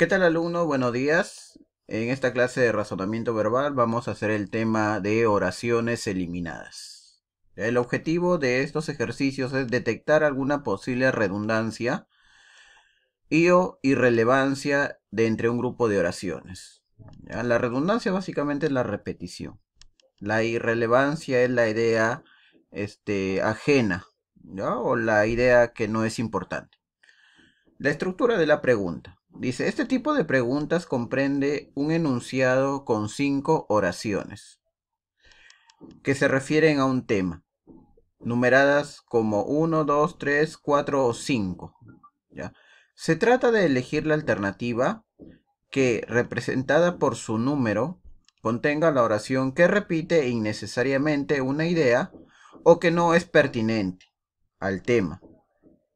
¿Qué tal alumno? Buenos días. En esta clase de razonamiento verbal vamos a hacer el tema de oraciones eliminadas. El objetivo de estos ejercicios es detectar alguna posible redundancia y o irrelevancia de entre un grupo de oraciones. La redundancia básicamente es la repetición. La irrelevancia es la idea este, ajena o la idea que no es importante. La estructura de la pregunta. Dice, este tipo de preguntas comprende un enunciado con cinco oraciones que se refieren a un tema, numeradas como 1, 2, 3, 4 o 5. Se trata de elegir la alternativa que, representada por su número, contenga la oración que repite innecesariamente una idea o que no es pertinente al tema,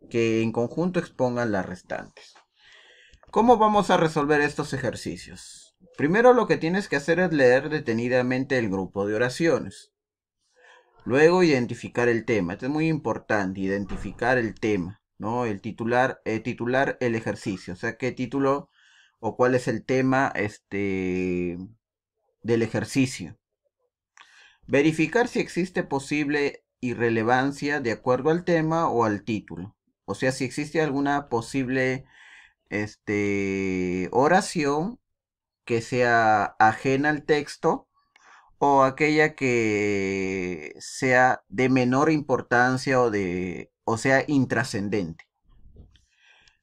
que en conjunto expongan las restantes. ¿Cómo vamos a resolver estos ejercicios? Primero lo que tienes que hacer es leer detenidamente el grupo de oraciones. Luego identificar el tema. Esto es muy importante, identificar el tema, ¿no? El titular, eh, titular el ejercicio. O sea, qué título o cuál es el tema este, del ejercicio. Verificar si existe posible irrelevancia de acuerdo al tema o al título. O sea, si existe alguna posible este, oración que sea ajena al texto o aquella que sea de menor importancia o, de, o sea intrascendente.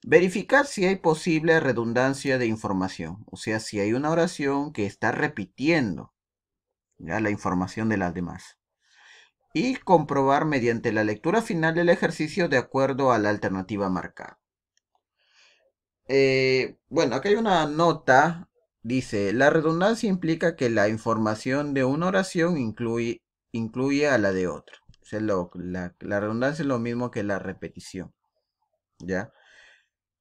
Verificar si hay posible redundancia de información, o sea, si hay una oración que está repitiendo la información de las demás. Y comprobar mediante la lectura final del ejercicio de acuerdo a la alternativa marcada. Eh, bueno, aquí hay una nota. Dice, la redundancia implica que la información de una oración incluye, a la de otra. la, redundancia es lo mismo que la repetición. ¿Ya?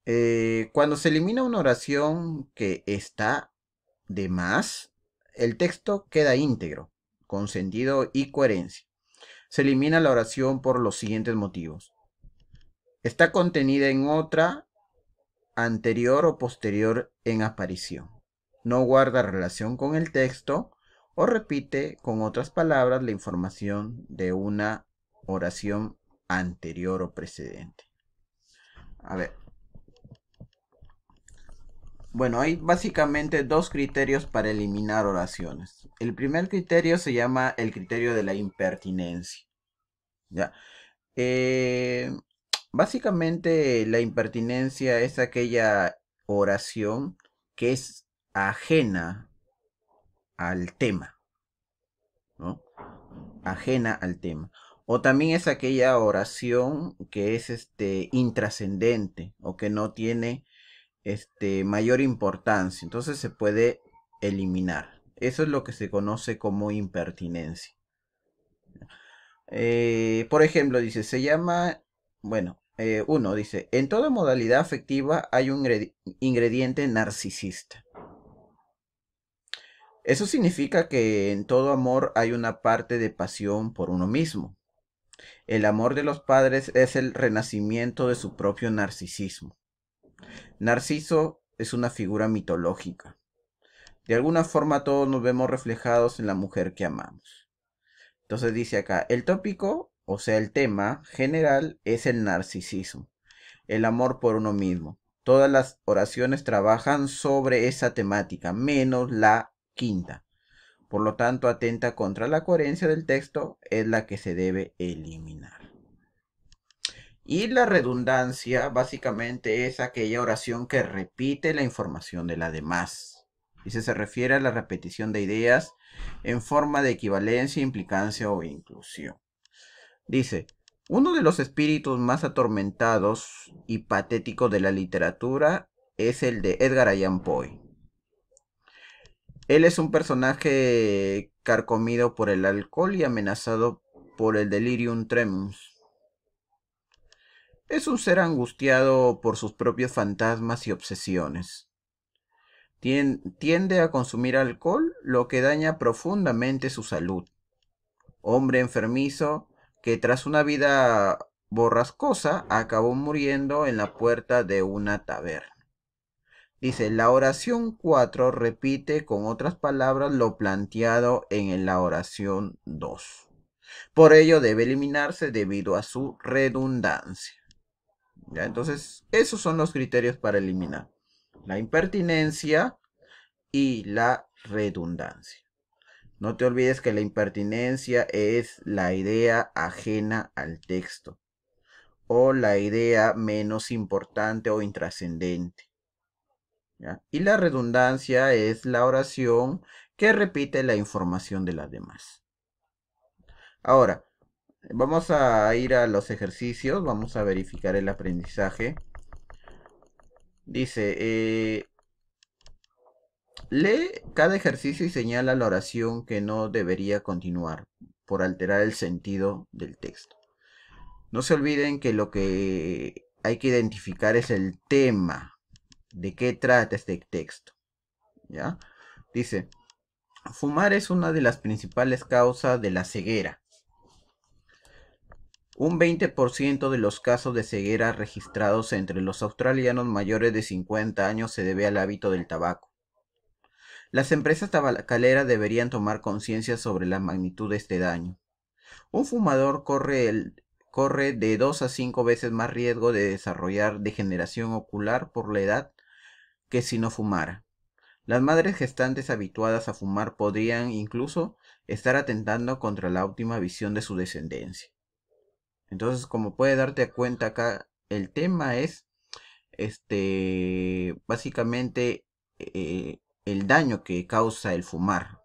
Eh, cuando se elimina una oración que está de más, el texto queda íntegro, con sentido y coherencia. Se elimina la oración por los siguientes motivos. Está contenida en otra anterior o posterior en aparición. No guarda relación con el texto o repite con otras palabras la información de una oración anterior o precedente. A ver. Bueno, hay básicamente dos criterios para eliminar oraciones. El primer criterio se llama el criterio de la impertinencia. Ya. Eh, Básicamente la impertinencia es aquella oración que es ajena al tema, Ajena al tema. O también es aquella oración que es este intrascendente o que no tiene este mayor importancia, entonces se puede eliminar. Eso es lo que se conoce como impertinencia. Eh, por ejemplo, dice, se llama, bueno, eh, uno dice, en toda modalidad afectiva hay un ingrediente narcisista. Eso significa que en todo amor hay una parte de pasión por uno mismo. El amor de los padres es el renacimiento de su propio narcisismo. Narciso es una figura mitológica. De alguna forma todos nos vemos reflejados en la mujer que amamos. Entonces dice acá, el tópico o sea, el tema general es el narcisismo, el amor por uno mismo. Todas las oraciones trabajan sobre esa temática, menos la quinta. Por lo tanto, atenta contra la coherencia del texto es la que se debe eliminar. Y la redundancia básicamente es aquella oración que repite la información de la demás. Y se, se refiere a la repetición de ideas en forma de equivalencia, implicancia o inclusión. Dice, uno de los espíritus más atormentados y patéticos de la literatura es el de Edgar Allan Poe. Él es un personaje carcomido por el alcohol y amenazado por el delirium tremens. Es un ser angustiado por sus propios fantasmas y obsesiones. Tiende a consumir alcohol, lo que daña profundamente su salud. Hombre enfermizo, que tras una vida borrascosa acabó muriendo en la puerta de una taberna. Dice, la oración 4 repite con otras palabras lo planteado en la oración 2. Por ello debe eliminarse debido a su redundancia. ¿Ya? Entonces, esos son los criterios para eliminar la impertinencia y la redundancia. No te olvides que la impertinencia es la idea ajena al texto o la idea menos importante o intrascendente. Y la redundancia es la oración que repite la información de las demás. Ahora, vamos a ir a los ejercicios, vamos a verificar el aprendizaje. Dice, eh, Lee cada ejercicio y señala la oración que no debería continuar por alterar el sentido del texto. No se olviden que lo que hay que identificar es el tema, de qué trata este texto. ¿Ya? Dice, fumar es una de las principales causas de la ceguera. Un 20% de los casos de ceguera registrados entre los australianos mayores de 50 años se debe al hábito del tabaco. Las empresas tabacaleras deberían tomar conciencia sobre la magnitud de este daño. Un fumador corre, corre de 2 a 5 veces más riesgo de desarrollar degeneración ocular por la edad que si no fumara. Las madres gestantes habituadas a fumar podrían incluso estar atentando contra la óptima visión de su descendencia. Entonces, como puede darte cuenta acá, el tema es, este, básicamente, eh, el daño que causa el fumar.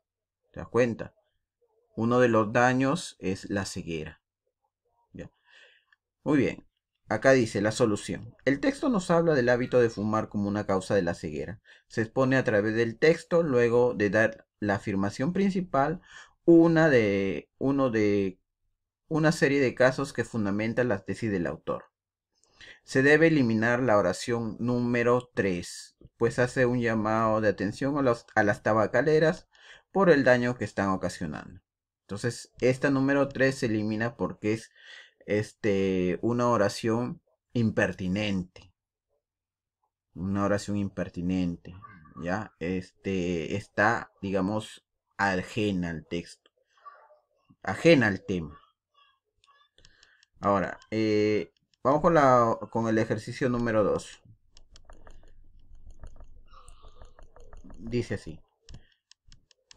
¿Te das cuenta? Uno de los daños es la ceguera. Muy bien. Acá dice la solución. El texto nos habla del hábito de fumar como una causa de la ceguera. Se expone a través del texto, luego de dar la afirmación principal, una de, uno de una serie de casos que fundamentan la tesis del autor. Se debe eliminar la oración número 3, pues hace un llamado de atención a, a las tabacaleras por el daño que están ocasionando. Entonces, esta número 3 se elimina porque es este, una oración impertinente. Una oración impertinente. Ya, este, está, digamos, ajena al texto. Ajena al tema. Ahora, eh, Vamos con, la, con el ejercicio número 2. Dice así.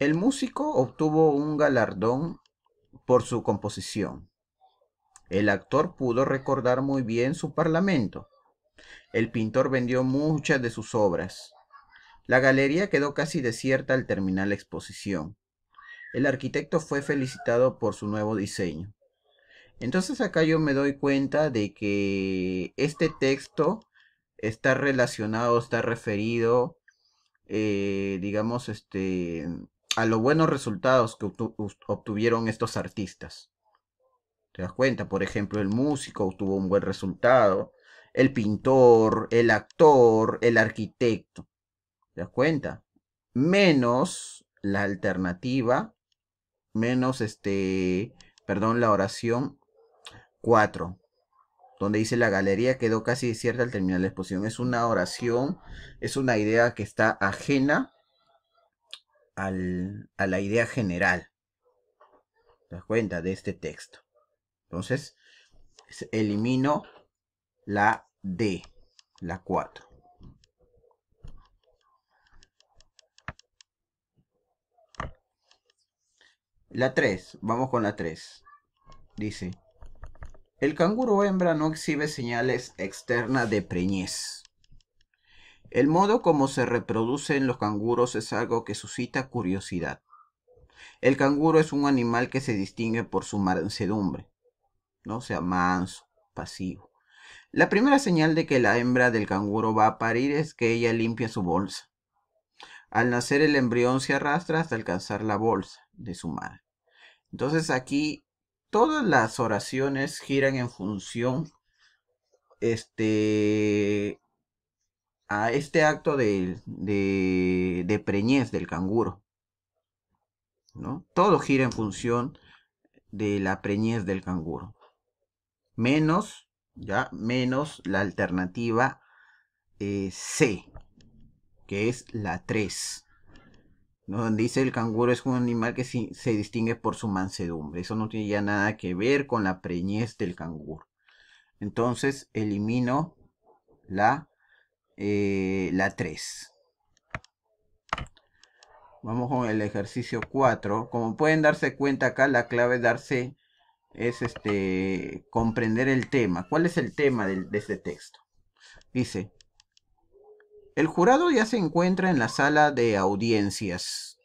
El músico obtuvo un galardón por su composición. El actor pudo recordar muy bien su parlamento. El pintor vendió muchas de sus obras. La galería quedó casi desierta al terminar la exposición. El arquitecto fue felicitado por su nuevo diseño. Entonces acá yo me doy cuenta de que este texto está relacionado, está referido, eh, digamos, este, a los buenos resultados que obtuvieron estos artistas. ¿Te das cuenta? Por ejemplo, el músico obtuvo un buen resultado, el pintor, el actor, el arquitecto. ¿Te das cuenta? Menos la alternativa, menos este, perdón, la oración 4, donde dice la galería quedó casi desierta al terminar la exposición. Es una oración, es una idea que está ajena a la idea general. ¿Te das cuenta de este texto? Entonces, elimino la D, la 4. La 3, vamos con la 3. Dice, el canguro hembra no exhibe señales externas de preñez. El modo como se reproduce en los canguros es algo que suscita curiosidad. El canguro es un animal que se distingue por su mansedumbre, ¿no? O sea, manso, pasivo. La primera señal de que la hembra del canguro va a parir es que ella limpia su bolsa. Al nacer el embrión se arrastra hasta alcanzar la bolsa de su madre. Entonces aquí todas las oraciones giran en función este, a este acto de, preñez del canguro. ¿no? Todo gira en función de la preñez del canguro. Menos, ya, menos la alternativa eh, C, que es la 3 donde dice el canguro es un animal que se distingue por su mansedumbre. Eso no tiene ya nada que ver con la preñez del canguro. Entonces elimino la, eh, la 3. Vamos con el ejercicio 4. Como pueden darse cuenta acá, la clave es darse es este comprender el tema. ¿Cuál es el tema de este texto? Dice, el jurado ya se encuentra en la sala de audiencias.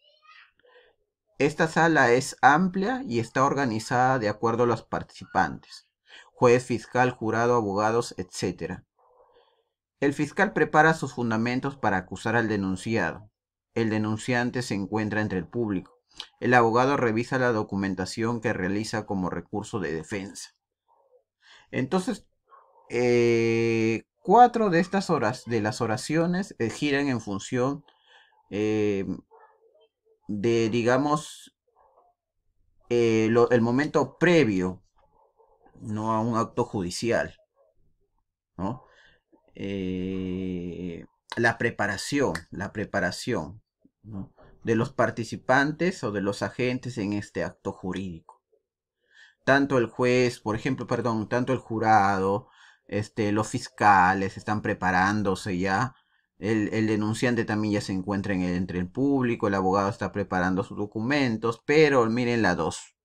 Esta sala es amplia y está organizada de acuerdo a los participantes, juez, fiscal, jurado, abogados, etc. El fiscal prepara sus fundamentos para acusar al denunciado. El denunciante se encuentra entre el público. El abogado revisa la documentación que realiza como recurso de defensa. Entonces, eh, Cuatro de estas horas de las oraciones eh, giran en función em, de, digamos, eh, el momento previo, no a un acto judicial, ¿no? Eh, la preparación, la preparación de los participantes o de los agentes en este acto jurídico. Tanto el juez, por ejemplo, perdón, tanto el jurado, este, los fiscales están preparándose ya. El, denunciante también ya se encuentra en entre el público, el abogado está preparando sus documentos, pero miren la 2.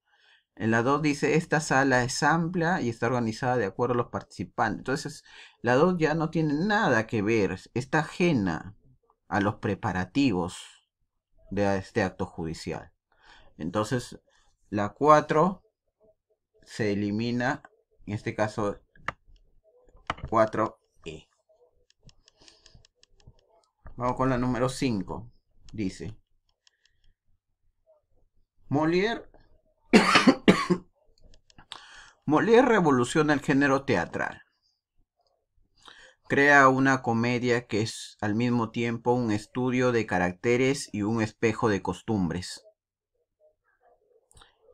En la 2 dice, esta sala es amplia y está organizada de acuerdo a los participantes. Entonces, la 2 ya no tiene nada que ver, está ajena a los preparativos de este acto judicial. Entonces, la 4 se elimina, en este caso, 4E. Vamos con la número 5. Dice. Molière. Molière revoluciona el género teatral. Crea una comedia que es al mismo tiempo un estudio de caracteres y un espejo de costumbres.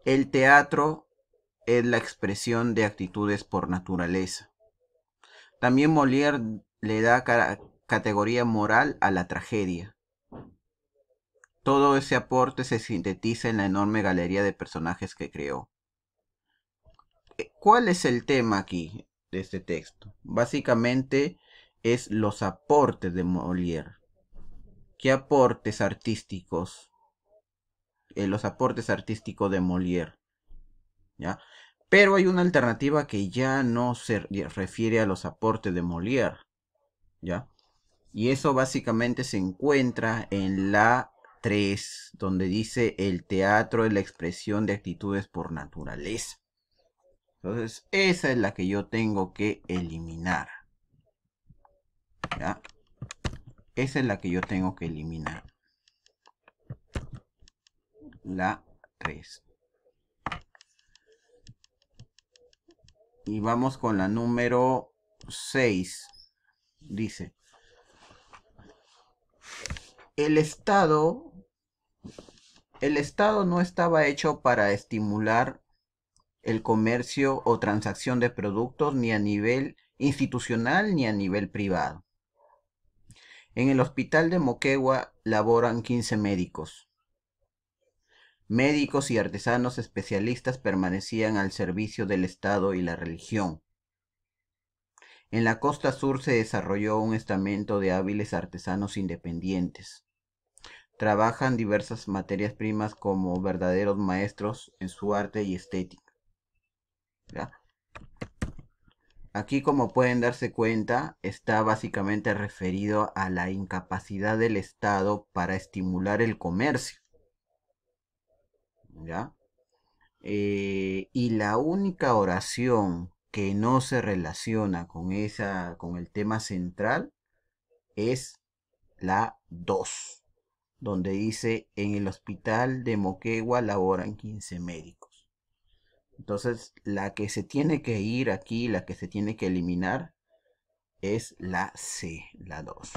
El teatro es la expresión de actitudes por naturaleza. También Molière le da categoría moral a la tragedia. Todo ese aporte se sintetiza en la enorme galería de personajes que creó. Eh, ¿Cuál es el tema aquí de este texto? Básicamente es los aportes de Molière. ¿Qué aportes artísticos? Eh, los aportes artísticos de Molière. ¿Ya? Pero hay una alternativa que ya no se refiere a los aportes de Molière, ¿ya? Y eso básicamente se encuentra en la 3, donde dice el teatro es la expresión de actitudes por naturaleza. Entonces, esa es la que yo tengo que eliminar. ¿Ya? Esa es la que yo tengo que eliminar. La 3. Y vamos con la número 6. Dice. El Estado. El Estado no estaba hecho para estimular el comercio o transacción de productos ni a nivel institucional ni a nivel privado. En el hospital de Moquegua laboran 15 médicos. Médicos y artesanos especialistas permanecían al servicio del Estado y la religión. En la costa sur se desarrolló un estamento de hábiles artesanos independientes. Trabajan diversas materias primas como verdaderos maestros en su arte y estética. Aquí, como pueden darse cuenta, está básicamente referido a la incapacidad del Estado para estimular el comercio. Eh, y la única oración que no se relaciona con, esa, con el tema central es la 2, donde dice, en el hospital de Moquegua laboran 15 médicos. Entonces, la que se tiene que ir aquí, la que se tiene que eliminar, es la C, la 2.